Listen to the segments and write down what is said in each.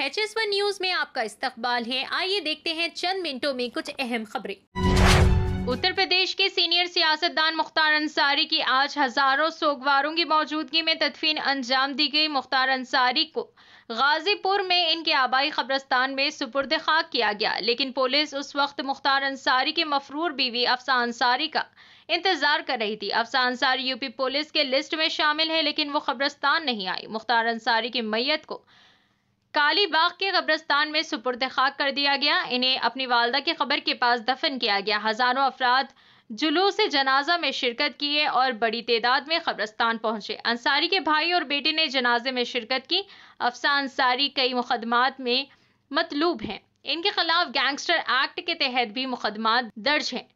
H S one news में आपका इस्तकबाल है आइए देखते हैं चंद मिनटों में कुछ अहम खबरें उत्तर प्रदेश के सीनियर सियासतदान मुख्तार अंसारी की आज हजारों सोगवारों की मौजूदगी में तदफीन अंजाम दी गई मुख्तार अंसारी को गाजीपुर में इनके आबाई कब्रस्तान में सुपुर्द खाक किया गया लेकिन पुलिस उस वक्त मुख्तार अंसारी के मफरूर बीवी अफसा अंसारी का इंतजार कर रही थी अफसा अंसारी यूपी पुलिस के लिस्ट में शामिल है लेकिन वो कब्रस्तान नहीं आई मुख्तार अंसारी की मैयत को काली बाग के कब्रस्तान में सुपुर्द खाक कर दिया गया इन्हें अपनी वालदा की खबर के पास दफन किया गया हजारों अफराद जुलूस से जनाजा में शिरकत किए और बड़ी तादाद में कब्रस्तान पहुंचे अंसारी के भाई और बेटे ने जनाजे में शिरकत की अफसा अंसारी कई मुकदमात में मतलूब हैं इनके खिलाफ गैंगस्टर एक्ट के तहत भी मुकदमा दर्ज हैं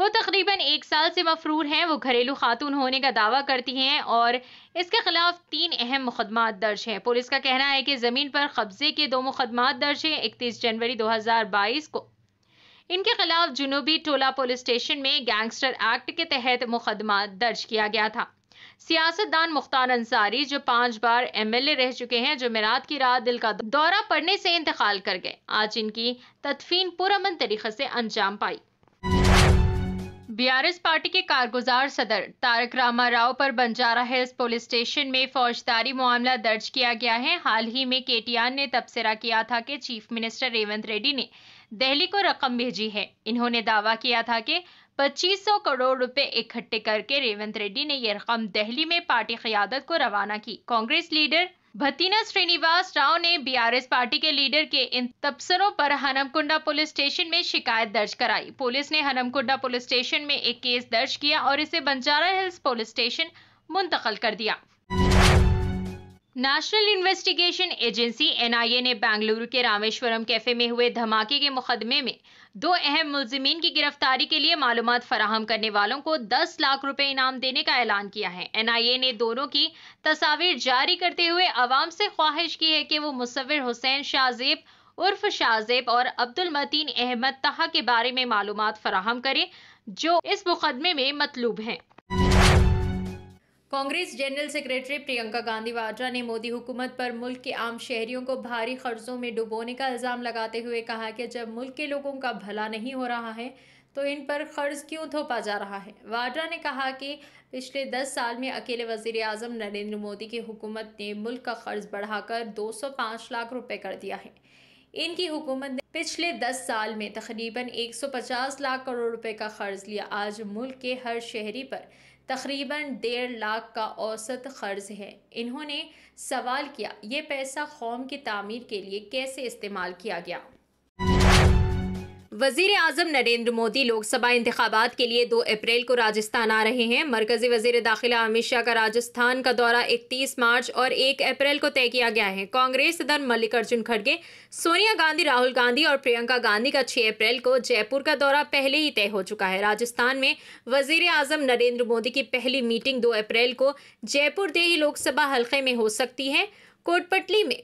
वो तकरीबन एक साल से मफरूर हैं वो घरेलू खातून होने का दावा करती हैं और इसके खिलाफ तीन अहम मुकदमा दर्ज हैं पुलिस का कहना है कि ज़मीन पर कब्जे के दो मुकदमा दर्ज हैं इकतीस जनवरी 2022 को इनके खिलाफ जुनूबी टोला पुलिस स्टेशन में गैंगस्टर एक्ट के तहत मुकदमा दर्ज किया गया था सियासतदान मुख्तार अंसारी जो पांच बार एमएलए रह चुके हैं जो मेरात की रात दिल का दौरा पड़ने से इंतकाल कर गए आज इनकी तदफीन पुरमन तरीके से अंजाम पाई बीआरएस पार्टी के कारगुजार सदर तारक रामा राव पर बंजारा हिल्स पुलिस स्टेशन में फौजदारी मामला दर्ज किया गया है हाल ही में केटीआर ने तबसरा किया था कि चीफ मिनिस्टर रेवंत रेड्डी ने दिल्ली को रकम भेजी है इन्होंने दावा किया था कि 2500 करोड़ रुपए इकट्ठे करके रेवंत रेड्डी ने यह रकम दिल्ली में पार्टी क्यादत को रवाना की कांग्रेस लीडर भतीना श्रीनिवास राव ने बीआरएस पार्टी के लीडर के इन तबसरों पर हनमकुंडा पुलिस स्टेशन में शिकायत दर्ज कराई पुलिस ने हनमकुंडा पुलिस स्टेशन में एक केस दर्ज किया और इसे बंजारा हिल्स पुलिस स्टेशन मुंतकल कर दिया नेशनल इन्वेस्टिगेशन एजेंसी एनआईए ने बेंगलुरु के रामेश्वरम कैफे में हुए धमाके के मुकदमे में दो अहम मुलजमीन की गिरफ्तारी के लिए मालूम फराहम करने वालों को 10 लाख रुपए इनाम देने का ऐलान किया है एनआईए ने दोनों की तस्वीर जारी करते हुए अवाम से ख्वाहिश की है कि वो मुसविर हुसैन शाहजेब उर्फ शाहजेब और अब्दुल मतीन अहमद तहा के बारे में मालूम फराहम करें जो इस मुकदमे में मतलूब हैं Congress general secretary Priyanka Gandhi Vadra ने मोदी हुकूमत पर मुल्क के आम शहरियों को भारी कर्जों में डुबोने का इल्ज़ाम लगाते हुए कहा कि जब मुल्क के लोगों का भला नहीं हो रहा है तो इन पर कर्ज क्यों थोपा जा रहा है वाड्रा ने कहा कि पिछले दस साल में अकेले वजीर अजम नरेंद्र मोदी की हुकूमत ने मुल्क का कर्ज बढ़ाकर पांच लाख रुपए कर दिया है इनकी हुकूमत ने पिछले दस साल में तकरीबन 150 लाख करोड़ रुपए का कर्ज लिया आज मुल्क के हर शहरी पर तकरीबन डेढ़ लाख का औसत ख़र्ज है इन्होंने सवाल किया ये पैसा कौम की तमीर के लिए कैसे इस्तेमाल किया गया वजीर अजम नरेंद्र मोदी लोकसभा इंतबात के लिए दो अप्रैल को राजस्थान आ रहे हैं मरकजी वजीर दाखिला अमित शाह का राजस्थान का दौरा इकतीस मार्च और एक अप्रैल को तय किया गया है कांग्रेस सदन मल्लिकार्जुन खड़गे सोनिया गांधी राहुल गांधी और प्रियंका गांधी का छह अप्रैल को जयपुर का दौरा पहले ही तय हो चुका है राजस्थान में वजीर अजम नरेंद्र मोदी की पहली मीटिंग दो अप्रैल को जयपुर देही लोकसभा हल्के में हो सकती है कोटपटली में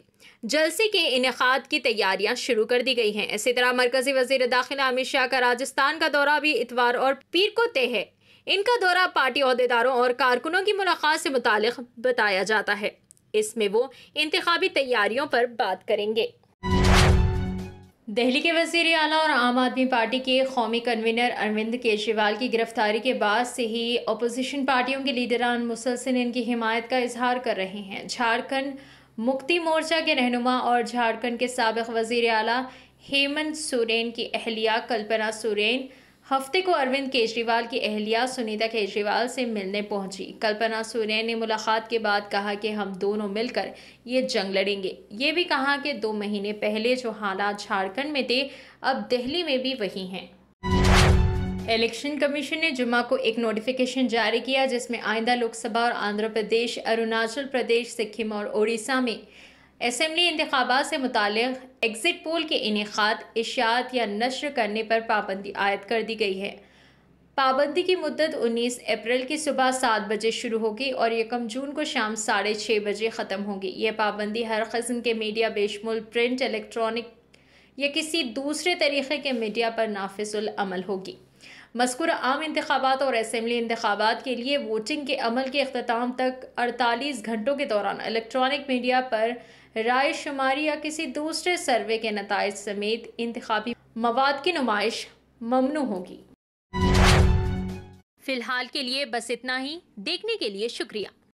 जलसे के इनका की तैयारियां शुरू कर दी गई हैं इसी तरह मरकजी वजीर दाखिला अमित शाह का राजस्थान का दौरा भी इतवार और पीर को तय है इनका दौरा पार्टी अहदेदारों और कारकुनों की मुलाकात से मुतल बताया जाता है इसमें वो इंतबी तैयारियों पर बात करेंगे दिल्ली के वजीर अला और आम आदमी पार्टी के कौमी कन्वीनर अरविंद केजरीवाल की गिरफ्तारी के बाद से ही अपोजिशन पार्टियों के लीडरान मुसलसिल इनकी हिमायत का इजहार कर रहे हैं झारखंड मुक्ति मोर्चा के रहनुमा और झारखंड के सबक वजीर अला हेमंत सोरेन की अहलिया कल्पना सोरेन हफ्ते को अरविंद केजरीवाल की अहलिया सुनीता केजरीवाल से मिलने पहुंची कल्पना सोरेन ने मुलाकात के बाद कहा कि हम दोनों मिलकर ये जंग लड़ेंगे ये भी कहा कि दो महीने पहले जो हालात झारखंड में थे अब दिल्ली में भी वही हैं इलेक्शन कमीशन ने जुमा को एक नोटिफिकेशन जारी किया जिसमें आइंदा लोकसभा और आंध्र प्रदेश अरुणाचल प्रदेश सिक्किम और उड़ीसा में असम्बली इंतबात से मुतल एग्ज़िट पोल के इनखात इशात या नशर करने पर पाबंदी आयद कर दी गई है पाबंदी की मदद 19 अप्रैल की सुबह सात बजे शुरू होगी और यकम जून को शाम साढ़े छः बजे ख़त्म होगी यह पाबंदी हर कस्म के मीडिया बेशमुल प्रिंट इलेक्ट्रॉनिक या किसी दूसरे तरीके के मीडिया पर नाफिसमल होगी मस्कुर आम इंतबात और असम्बली इंतबात के लिए वोटिंग के अमल के अख्ताम तक अड़तालीस घंटों के दौरान इलेक्ट्रॉनिक मीडिया पर राय शुमारी या किसी दूसरे सर्वे के नतज समेत इंतबी मवाद की नुमाइश ममनू होगी फ़िलहाल के लिए बस इतना ही देखने के लिए शुक्रिया